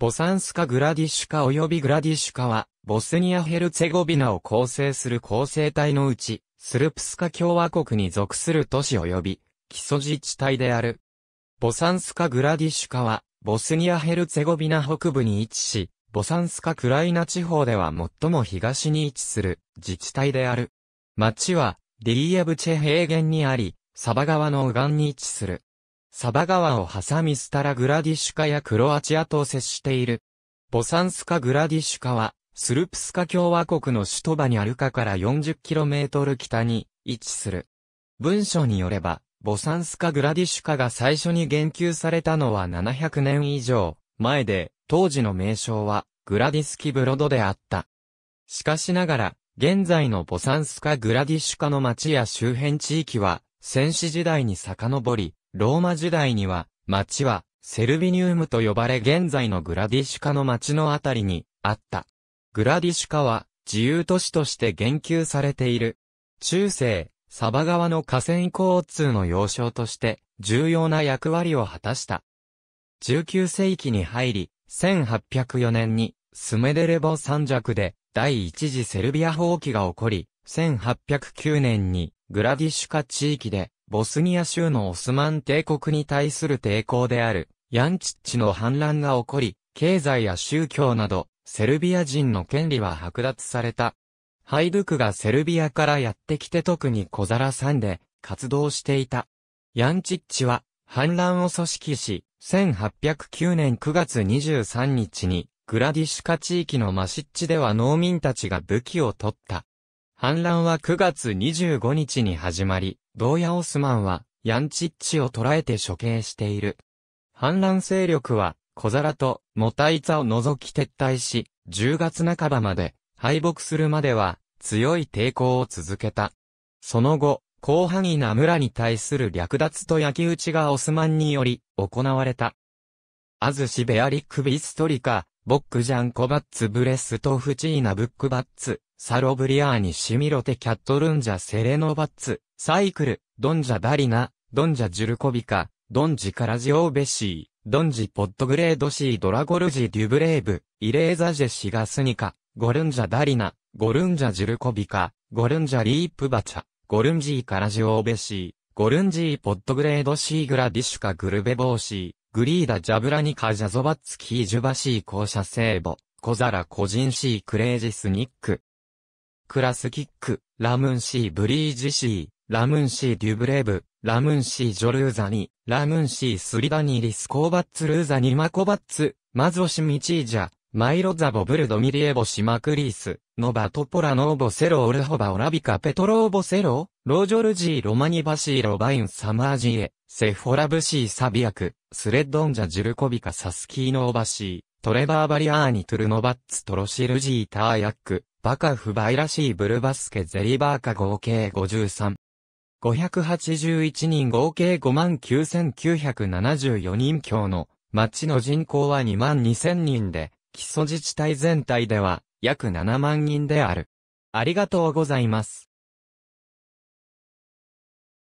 ボサンスカ・グラディシュカ及びグラディシュカは、ボスニア・ヘルツェゴビナを構成する構成体のうち、スルプスカ共和国に属する都市及び、基礎自治体である。ボサンスカ・グラディシュカは、ボスニア・ヘルツェゴビナ北部に位置し、ボサンスカ・クライナ地方では最も東に位置する自治体である。町は、ディリエブチェ平原にあり、サバ川の右岸に位置する。サバ川を挟みスタラグラディシュカやクロアチアと接している。ボサンスカグラディシュカは、スルプスカ共和国の首都バニャルカから 40km 北に位置する。文書によれば、ボサンスカグラディシュカが最初に言及されたのは700年以上前で、当時の名称はグラディスキブロドであった。しかしながら、現在のボサンスカグラディシュカの町や周辺地域は、戦死時代に遡り、ローマ時代には、町は、セルビニウムと呼ばれ現在のグラディシュカの町のあたりに、あった。グラディシュカは、自由都市として言及されている。中世、サバ川の河川交通の要衝として、重要な役割を果たした。19世紀に入り、1804年に、スメデレボ山弱で、第一次セルビア放棄が起こり、1809年に、グラディシュカ地域で、ボスニア州のオスマン帝国に対する抵抗である、ヤンチッチの反乱が起こり、経済や宗教など、セルビア人の権利は剥奪された。ハイドゥクがセルビアからやってきて特に小皿さんで活動していた。ヤンチッチは反乱を組織し、1809年9月23日にグラディシュカ地域のマシッチでは農民たちが武器を取った。反乱は9月25日に始まり、同ヤオスマンは、ヤンチッチを捕らえて処刑している。反乱勢力は、小皿と、モタイツァを除き撤退し、10月半ばまで、敗北するまでは、強い抵抗を続けた。その後、広範囲な村に対する略奪と焼き討ちがオスマンにより、行われた。アズシベアリックビストリカ、ボックジャンコバッツブレストフチーナブックバッツ、サロブリアーニシミロテキャットルンジャセレノバッツ、サイクル、ドンジャダリナ、ドンジャジュルコビカ、ドンジカラジオーベシー、ドンジポットグレードシードラゴルジデュブレーブ、イレーザジェシガスニカ、ゴルンジャダリナ、ゴルンジャジュルコビカ、ゴルンジャリープバチャ、ゴルンジーカラジオーベシー、ゴルンジーポットグレードシーグラディシュカグルベボーシー、グリーダジャブラニカジャゾバッツキージュバシー校舎聖母、小皿個人シークレイジスニック、クラスキック、ラムンシー・ブリージシー、ラムンシー・デュブレブ、ラムンシー・ジョルーザニ、ラムンシー・スリダニーリス・コーバッツ・ルーザニ・マコバッツ、マゾシ・ミチージャ、マイロザボブルドミリエボシマクリース、ノバトポラノーボセロオルホバオラビカペトローボセロ、ロジョルジーロマニバシーロバインサマージエ、セフォラブシーサビアク、スレッドンジャジュルコビカサスキーノーバシー、トレバー・バリアーニ・トゥルノバッツ・トロシルジー・ターヤック、バカフ・バイラシー・ブルバスケ・ゼリバーカ合計53。581人合計59,974人強の町の人口は22,000人で、基礎自治体全体では約7万人である。ありがとうございます。